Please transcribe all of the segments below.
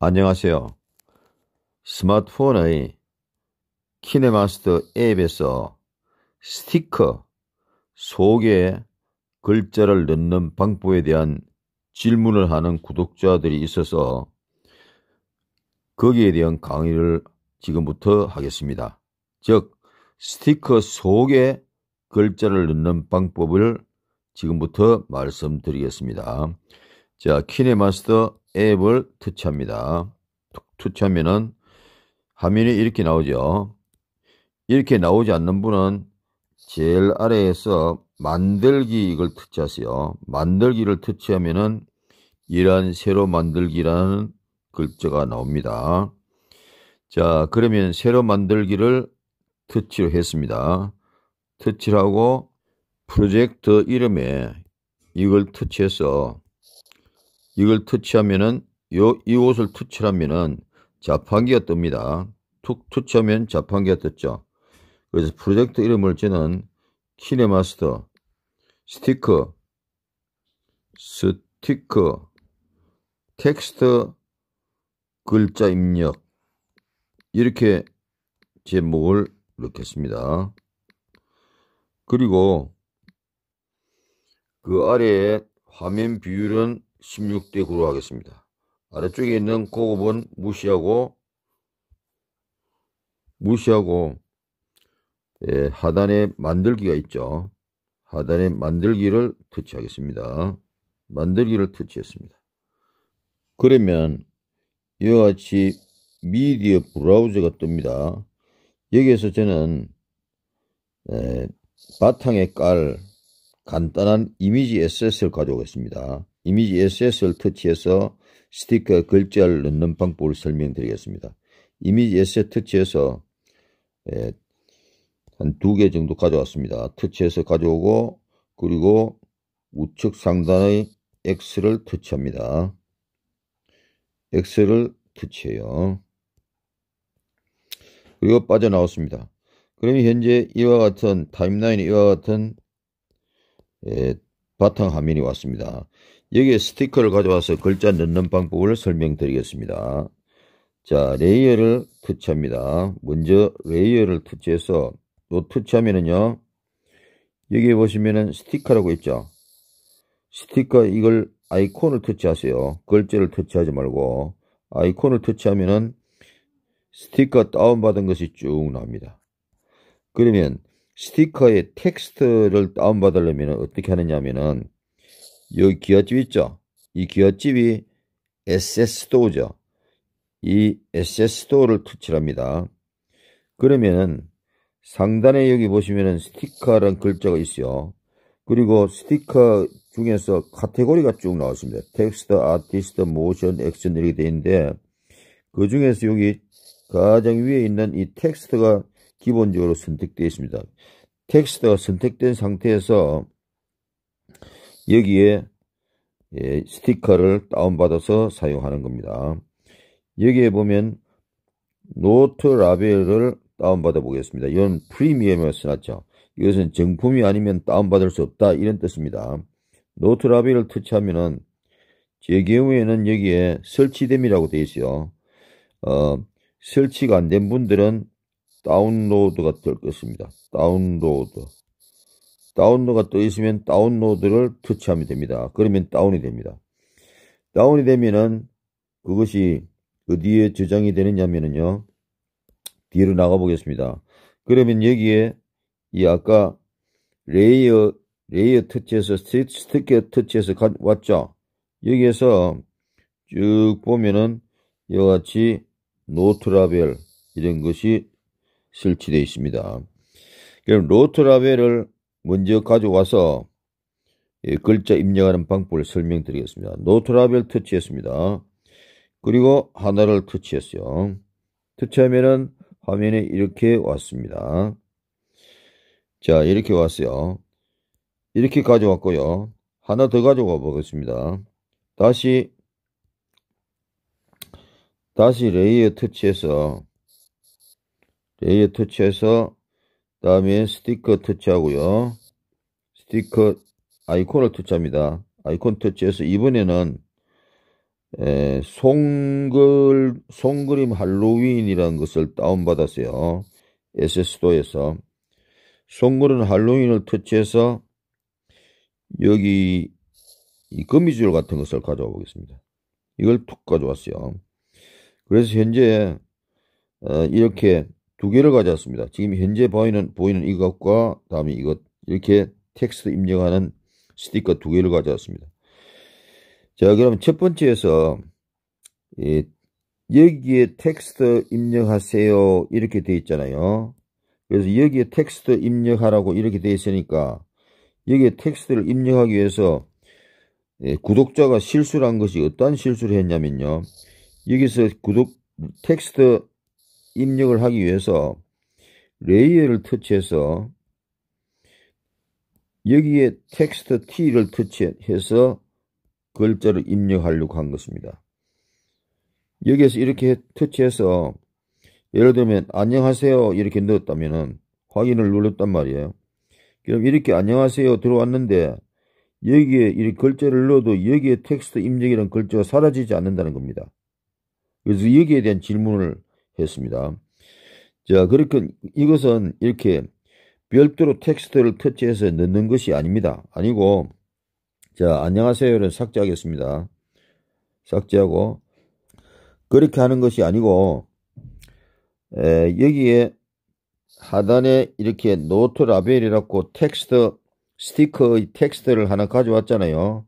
안녕하세요. 스마트폰의 키네마스터 앱에서 스티커 속에 글자를 넣는 방법에 대한 질문을 하는 구독자들이 있어서 거기에 대한 강의를 지금부터 하겠습니다. 즉, 스티커 속에 글자를 넣는 방법을 지금부터 말씀드리겠습니다. 자, 키네마스터 앱을 터치합니다. 터치하면은 화면이 이렇게 나오죠. 이렇게 나오지 않는 분은 제일 아래에서 만들기 이걸 터치하세요. 만들기를 터치하면은 이러한 새로 만들기라는 글자가 나옵니다. 자, 그러면 새로 만들기를 터치로 했습니다. 터치를 하고 프로젝트 이름에 이걸 터치해서 이걸 터치하면은 요, 이 옷을 터치하면은 자판기가 뜹니다. 툭 터치하면 자판기가 떴죠. 그래서 프로젝트 이름을 저는 키네마스터 스티커 스티커 텍스트 글자 입력 이렇게 제목을 이렇게 했습니다. 그리고 그 아래에 화면 비율은 16대 9로 하겠습니다. 아래쪽에 있는 고급은 무시하고 무시하고 예, 하단에 만들기가 있죠. 하단에 만들기를 터치하겠습니다. 만들기를 터치했습니다. 그러면 이와 같이 미디어 브라우저가 뜹니다. 여기에서 저는 에, 바탕에 깔 간단한 이미지 SS를 가져오겠습니다. 이미지 SS를 터치해서 스티커 글자를 넣는 방법을 설명드리겠습니다. 이미지 SS 터치해서 한 두 개 정도 가져왔습니다. 터치해서 가져오고 그리고 우측 상단의 X를 터치합니다. X를 터치해요. 그리고 빠져나왔습니다. 그럼 현재 이와 같은 타임라인 이와 같은 예, 바탕 화면이 왔습니다. 여기에 스티커를 가져와서 글자 넣는 방법을 설명드리겠습니다. 자 레이어를 터치합니다. 먼저 레이어를 터치해서 또 터치하면은요 여기에 보시면은 스티커라고 있죠. 스티커 이걸 아이콘을 터치하세요. 글자를 터치하지 말고 아이콘을 터치하면은 스티커 다운받은 것이 쭉 나옵니다. 그러면 스티커의 텍스트를 다운받으려면 어떻게 하느냐 하면은 여기 기어집 있죠? 이 기어집이 SS 스토어죠. 이 SS 스토어를 터치합니다. 그러면은 상단에 여기 보시면은 스티커라는 글자가 있어요. 그리고 스티커 중에서 카테고리가 쭉 나왔습니다. 텍스트, 아티스트, 모션, 액션 이렇게 돼 있는데 그 중에서 여기 가장 위에 있는 이 텍스트가 기본적으로 선택되어 있습니다. 텍스트가 선택된 상태에서 여기에 예, 스티커를 다운받아서 사용하는 겁니다. 여기에 보면 노트 라벨을 다운받아 보겠습니다. 이건 프리미엄에 써놨죠. 이것은 정품이 아니면 다운받을 수 없다 이런 뜻입니다. 노트 라벨을 터치하면은 제 경우에는 여기에 설치됨이라고 되어 있어요. 어, 설치가 안 된 분들은 다운로드가 뜰 것입니다. 다운로드. 다운로드가 떠 있으면 다운로드를 터치하면 됩니다. 그러면 다운이 됩니다. 다운이 되면은 그것이 어디에 저장이 되느냐면은요. 뒤로 나가 보겠습니다. 그러면 여기에 이 아까 레이어 레이어 터치에서 스티커 터치에서 가, 왔죠. 여기에서 쭉 보면은 이와 같이 노트라벨 이런 것이 설치되어 있습니다. 그럼 노트라벨을 먼저 가져와서 글자 입력하는 방법을 설명드리겠습니다. 노트라벨 터치했습니다. 그리고 하나를 터치했어요. 터치하면은 화면에 이렇게 왔습니다. 자, 이렇게 왔어요. 이렇게 가져왔고요. 하나 더 가져와 보겠습니다. 다시 다시 레이어 터치해서 레이어 터치해서 다음에 스티커 터치하고요. 스티커 아이콘을 터치합니다. 아이콘 터치해서 이번에는 에, 송글, 송그림 할로윈이라는 것을 다운받았어요. SS도에서. 송그림 할로윈을 터치해서 여기 이 거미줄 같은 것을 가져와 보겠습니다. 이걸 툭 가져왔어요. 그래서 현재 어, 이렇게 두 개를 가져왔습니다. 지금 현재 보이는 보이는 이것과 다음에 이것 이렇게 텍스트 입력하는 스티커 두 개를 가져왔습니다. 자, 그럼 첫 번째에서 예, 여기에 텍스트 입력하세요 이렇게 되어 있잖아요. 그래서 여기에 텍스트 입력하라고 이렇게 되어 있으니까 여기에 텍스트를 입력하기 위해서 예, 구독자가 실수를 한 것이 어떤 실수를 했냐면요. 여기서 구독 텍스트 입력을 하기 위해서 레이어를 터치해서 여기에 텍스트 T를 터치해서 글자를 입력하려고 한 것입니다. 여기에서 이렇게 터치해서 예를 들면 안녕하세요 이렇게 넣었다면 확인을 눌렀단 말이에요. 그럼 이렇게 안녕하세요 들어왔는데 여기에 이 글자를 넣어도 여기에 텍스트 입력이라는 글자가 사라지지 않는다는 겁니다. 그래서 여기에 대한 질문을 했습니다. 자, 그렇게 이것은 이렇게 별도로 텍스트를 터치해서 넣는 것이 아닙니다. 아니고, 자, 안녕하세요를 삭제하겠습니다. 삭제하고, 그렇게 하는 것이 아니고, 에, 여기에 하단에 이렇게 노트 라벨이라고 텍스트 스티커의 텍스트를 하나 가져왔잖아요.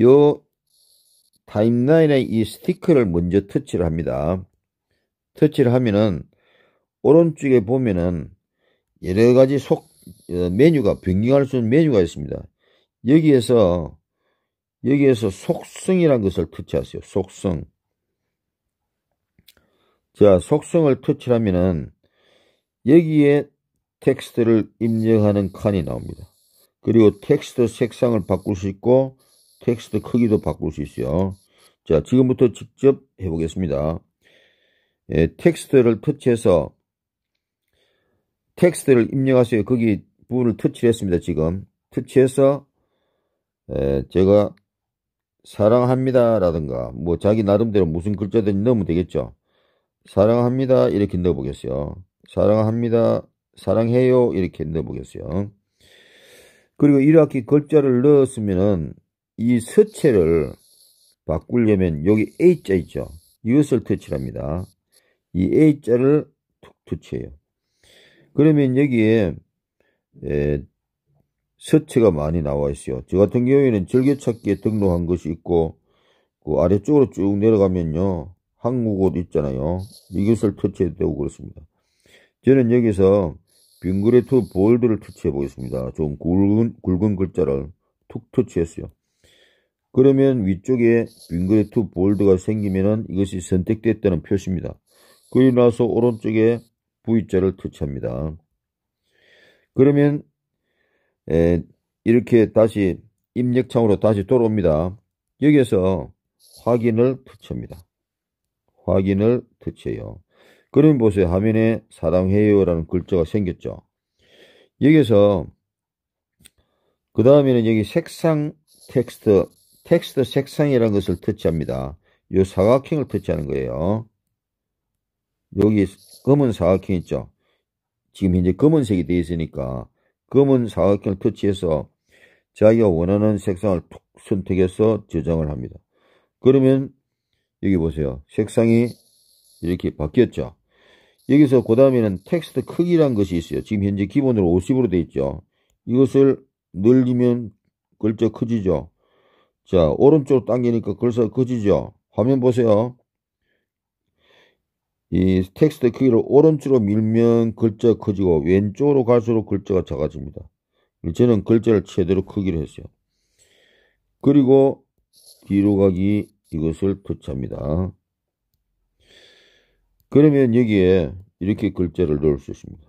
요 타임라인에이 스티커를 먼저 터치를 합니다. 터치를 하면은 오른쪽에 보면은 여러 가지 속 어, 메뉴가 변경할 수 있는 메뉴가 있습니다. 여기에서 여기에서 속성이라는 것을 터치하세요. 속성. 자, 속성을 터치하면은 여기에 텍스트를 입력하는 칸이 나옵니다. 그리고 텍스트 색상을 바꿀 수 있고 텍스트 크기도 바꿀 수 있어요. 자, 지금부터 직접 해보겠습니다. 예, 텍스트를 터치해서 텍스트를 입력하세요. 거기 부분을 터치 했습니다. 지금 터치해서 예, 제가 사랑합니다 라든가 뭐 자기 나름대로 무슨 글자든지 넣으면 되겠죠. 사랑합니다 이렇게 넣어보겠어요. 사랑합니다 사랑해요 이렇게 넣어보겠어요. 그리고 이렇게 글자를 넣었으면은 이 서체를 바꾸려면 여기 A자 있죠. 이것을 터치합니다. 이 A자를 툭 터치해요. 그러면 여기에 에, 서체가 많이 나와 있어요. 저 같은 경우에는 즐겨찾기에 등록한 것이 있고 그 아래쪽으로 쭉 내려가면요. 한국어도 있잖아요. 이것을 터치해도 되고 그렇습니다. 저는 여기서 빙그레트 볼드를 터치해 보겠습니다. 좀 굵은, 굵은 글자를 툭 터치했어요. 그러면 위쪽에 빙그레트 볼드가 생기면 이것이 선택됐다는 표시입니다. 그리고 나서 오른쪽에 V자를 터치합니다. 그러면 에, 이렇게 다시 입력창으로 다시 돌아옵니다. 여기에서 확인을 터치합니다. 확인을 터치해요. 그럼 보세요. 화면에 사랑해요라는 글자가 생겼죠. 여기서 에그 다음에는 여기 색상 텍스트 텍스트 색상이라는 것을 터치합니다. 이 사각형을 터치하는 거예요. 여기 검은 사각형 있죠. 지금 현재 검은색이 되어 있으니까 검은 사각형을 터치해서 자기가 원하는 색상을 툭 선택해서 저장을 합니다. 그러면 여기 보세요. 색상이 이렇게 바뀌었죠. 여기서 그 다음에는 텍스트 크기란 것이 있어요. 지금 현재 기본으로 50으로 되어 있죠. 이것을 늘리면 글자 커지죠. 자, 오른쪽으로 당기니까 글자가 커지죠. 화면 보세요. 이 텍스트 크기를 오른쪽으로 밀면 글자가 커지고 왼쪽으로 갈수록 글자가 작아집니다. 저는 글자를 최대로 크기로 했어요. 그리고 뒤로 가기 이것을 터치합니다. 그러면 여기에 이렇게 글자를 넣을 수 있습니다.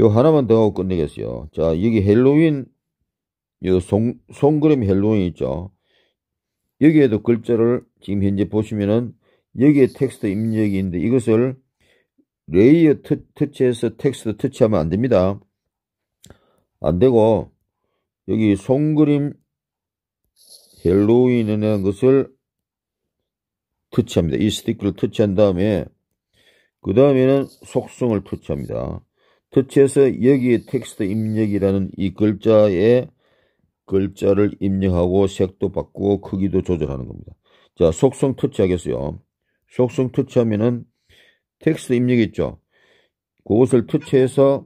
요 하나만 더 하고 끝내겠어요. 자, 여기 헬로윈 요 송, 송그림 헬로인 있죠. 여기에도 글자를 지금 현재 보시면은 여기에 텍스트 입력인데 이것을 레이어 트, 터치해서 텍스트 터치하면 안됩니다. 안되고 여기 송그림 헬로윈이라는 것을 터치합니다. 이 스티커를 터치한 다음에 그 다음에는 속성을 터치합니다. 터치해서 여기에 텍스트 입력이라는 이 글자에 글자를 입력하고 색도 바꾸고 크기도 조절하는 겁니다. 자, 속성 터치 하겠어요. 속성 터치하면은 텍스트 입력 있죠. 그것을 터치해서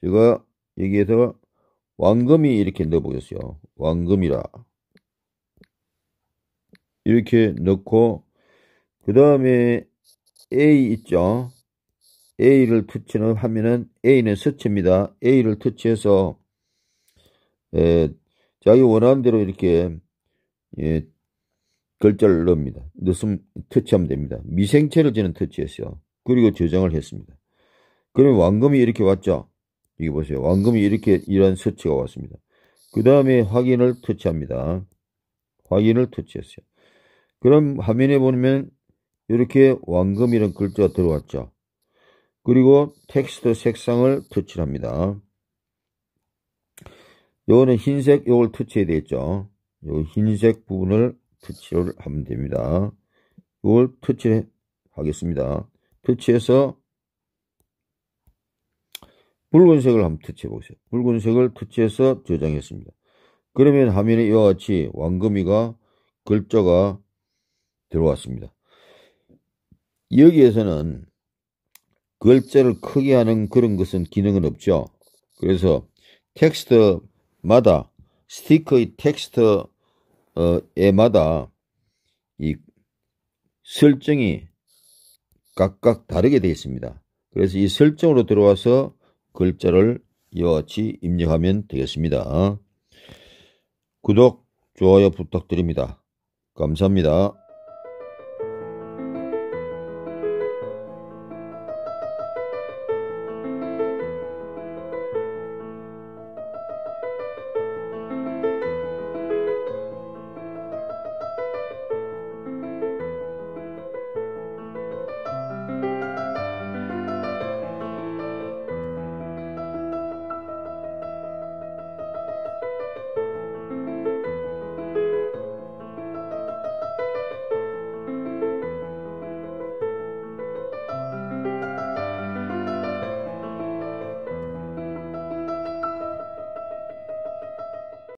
제가 여기에서 왕금이 이렇게 넣어보겠어요. 왕금이라. 이렇게 넣고 그 다음에 A 있죠. A를 터치 하면은 A는 스치입니다. A를 터치해서 에, 자기 원하는 대로 이렇게 예, 글자를 넣습니다. 넣으면 터치하면 됩니다. 미생체를 저는 터치했어요. 그리고 저장을 했습니다. 그럼면 왕금이 이렇게 왔죠. 여기 보세요. 왕금이 이렇게 이런 서치가 왔습니다. 그 다음에 확인을 터치합니다. 확인을 터치했어요. 그럼 화면에 보면 이렇게 왕금이란 글자가 들어왔죠. 그리고 텍스트 색상을 터치합니다. 요거는 흰색 요걸 터치해야 되겠죠. 요 흰색 부분을 터치를 하면 됩니다. 요걸 터치하겠습니다. 터치해서 붉은색을 한번 터치해 보세요. 붉은색을 터치해서 저장했습니다. 그러면 화면에 이와 같이 왕금이가 글자가 들어왔습니다. 여기에서는 글자를 크게 하는 그런 것은 기능은 없죠. 그래서 텍스트 마다 스티커의 텍스트에마다 어, 이 설정이 각각 다르게 되어 있습니다. 그래서 이 설정으로 들어와서 글자를 이와 같이 입력하면 되겠습니다. 구독, 좋아요 부탁드립니다. 감사합니다.